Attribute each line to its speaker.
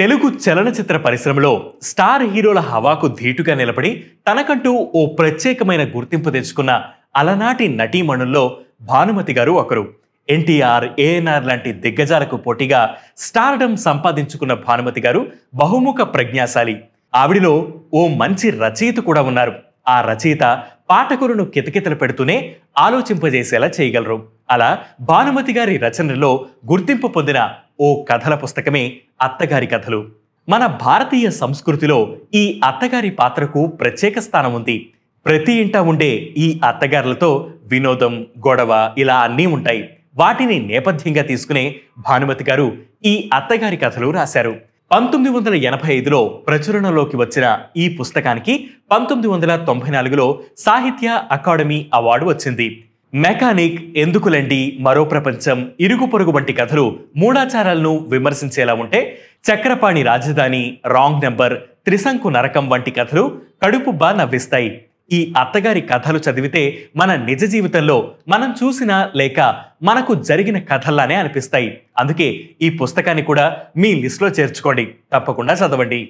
Speaker 1: తెలుగు చలనచిత్ర పరిశ్రమలో స్టార్ హీరోల హవాకు ధీటుగా నిలబడి తనకంటూ ఓ ప్రత్యేకమైన గుర్తింపు తెచ్చుకున్న అలనాటి నటీమణుల్లో భానుమతి గారు ఒకరు ఎన్టీఆర్ ఏఎన్ఆర్ లాంటి దిగ్గజాలకు పోటీగా స్టార్డమ్ సంపాదించుకున్న భానుమతి గారు బహుముఖ ప్రజ్ఞాశాలి ఆవిడిలో ఓ మంచి రచయిత కూడా ఉన్నారు ఆ రచయిత పాఠకులను కితకితలు పెడుతూనే ఆలోచింపజేసేలా చేయగలరు అలా భానుమతి గారి రచనలో గుర్తింపు పొందిన ఓ కథల పుస్తకమే అత్తగారి కథలు మన భారతీయ సంస్కృతిలో ఈ అత్తగారి పాత్రకు ప్రత్యేక స్థానం ఉంది ప్రతి ఇంట ఉండే ఈ అత్తగారులతో వినోదం గొడవ ఇలా అన్నీ ఉంటాయి వాటిని నేపథ్యంగా తీసుకునే భానుమతి గారు ఈ అత్తగారి కథలు రాశారు పంతొమ్మిది వందల ఎనభై ఐదులో ప్రచురణలోకి వచ్చిన ఈ పుస్తకానికి పంతొమ్మిది వందల తొంభై నాలుగులో సాహిత్య అకాడమీ అవార్డు వచ్చింది మెకానిక్ ఎందుకులండి మరో ప్రపంచం ఇరుగు పొరుగు వంటి కథలు మూడాచారాలను విమర్శించేలా ఉంటే చక్రపాణి రాజధాని రాంగ్ నెంబర్ త్రిశంకు నరకం వంటి కథలు కడుపు బా నవ్విస్తాయి ఈ అత్తగారి కథలు చదివితే మన నిజ జీవితంలో మనం చూసిన లేక మనకు జరిగిన కథల్లానే అనిపిస్తాయి అందుకే ఈ పుస్తకాన్ని కూడా మీ లిస్ట్లో చేర్చుకోండి తప్పకుండా చదవండి